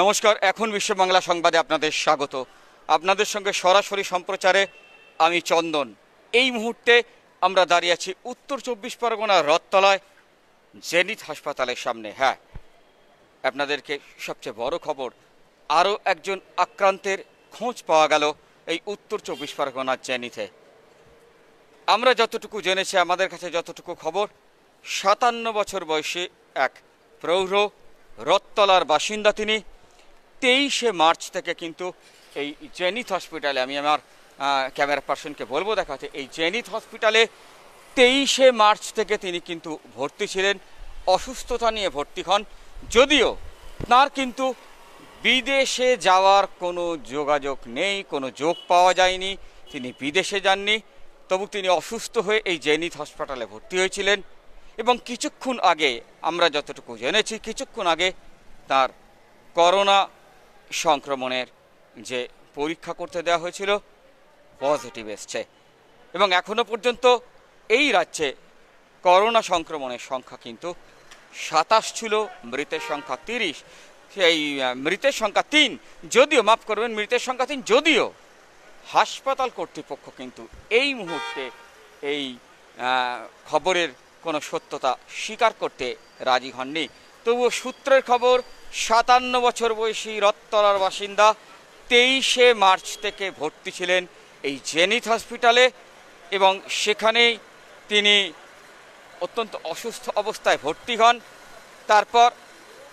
নমস্কার এখন বিশ্ব বাংলা সংবাদে আপনাদের স্বাগত আপনাদের সঙ্গে সরাসরি সম্প্রচারে আমি চন্দন এই মুহূর্তে আমরা দাঁড়িয়ে আছি উত্তর চব্বিশ পরগনার রথতলায় জেনিথ হাসপাতালের সামনে হ্যাঁ আপনাদেরকে সবচেয়ে বড় খবর আরও একজন আক্রান্তের খোঁজ পাওয়া গেল এই উত্তর চব্বিশ পরগনার জেনিথে আমরা যতটুকু জেনেছি আমাদের কাছে যতটুকু খবর সাতান্ন বছর বয়সী এক প্রৌঢ় রথতলার বাসিন্দা তিনি তেইশে মার্চ থেকে কিন্তু এই জেনিথ হসপিটালে আমি আমার ক্যামেরা পার্সনকে বলবো দেখাতে এই জেনিথ হসপিটালে তেইশে মার্চ থেকে তিনি কিন্তু ভর্তি ছিলেন অসুস্থতা নিয়ে ভর্তি হন যদিও তার কিন্তু বিদেশে যাওয়ার কোনো যোগাযোগ নেই কোনো যোগ পাওয়া যায়নি তিনি বিদেশে যাননি তবু তিনি অসুস্থ হয়ে এই জেনিথ হসপিটালে ভর্তি হয়েছিলেন এবং কিছুক্ষণ আগে আমরা যতটুকু জেনেছি কিছুক্ষণ আগে তার করোনা সংক্রমণের যে পরীক্ষা করতে দেওয়া হয়েছিল পজিটিভ এসছে এবং এখনও পর্যন্ত এই রাজ্যে করোনা সংক্রমণের সংখ্যা কিন্তু সাতাশ ছিল মৃতের সংখ্যা তিরিশ সেই মৃতের সংখ্যা তিন যদিও মাফ করবেন মৃতের সংখ্যা তিন যদিও হাসপাতাল কর্তৃপক্ষ কিন্তু এই মুহূর্তে এই খবরের কোনো সত্যতা স্বীকার করতে রাজি হননি তবুও সূত্রের খবর সাতান্ন বছর বয়সী রত্তলার বাসিন্দা তেইশে মার্চ থেকে ভর্তি ছিলেন এই জেনিথ হসপিটালে এবং সেখানেই তিনি অত্যন্ত অসুস্থ অবস্থায় ভর্তি হন তারপর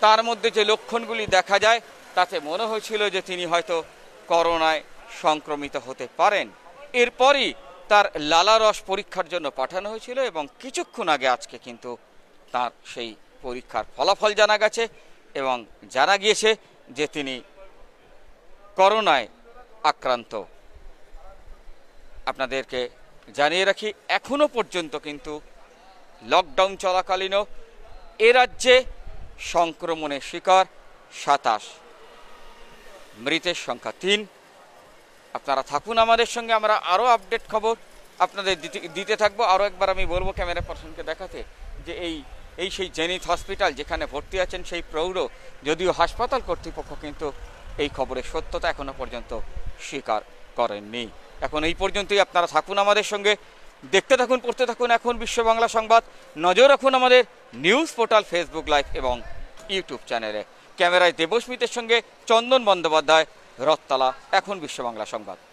তার মধ্যে যে লক্ষণগুলি দেখা যায় তাতে মনে হয়েছিল যে তিনি হয়তো করোনায় সংক্রমিত হতে পারেন এরপরই তার লালারস পরীক্ষার জন্য পাঠানো হয়েছিল এবং কিছুক্ষণ আগে আজকে কিন্তু তার সেই পরীক্ষার ফলাফল জানা গেছে এবং জানা গিয়েছে যে তিনি করোনায় আক্রান্ত আপনাদেরকে জানিয়ে রাখি এখনও পর্যন্ত কিন্তু লকডাউন চলাকালীনও এ রাজ্যে সংক্রমণের শিকার সাতাশ মৃতের সংখ্যা তিন আপনারা থাকুন আমাদের সঙ্গে আমরা আরও আপডেট খবর আপনাদের দিতে থাকবো আরও একবার আমি বলবো ক্যামেরা পার্সনকে দেখাতে যে এই এই সেই জেনিথ হসপিটাল যেখানে ভর্তি আছেন সেই প্রৌঢ় যদিও হাসপাতাল কর্তৃপক্ষ কিন্তু এই খবরের সত্যতা এখনও পর্যন্ত স্বীকার করেননি এখন এই পর্যন্তই আপনারা থাকুন আমাদের সঙ্গে দেখতে থাকুন পড়তে থাকুন এখন বিশ্ব বাংলা সংবাদ নজর রাখুন আমাদের নিউজ পোর্টাল ফেসবুক লাইভ এবং ইউটিউব চ্যানেলে ক্যামেরায় দেবস্মিতের সঙ্গে চন্দন বন্দ্যোপাধ্যায় রত্তলা এখন বিশ্ব বাংলা সংবাদ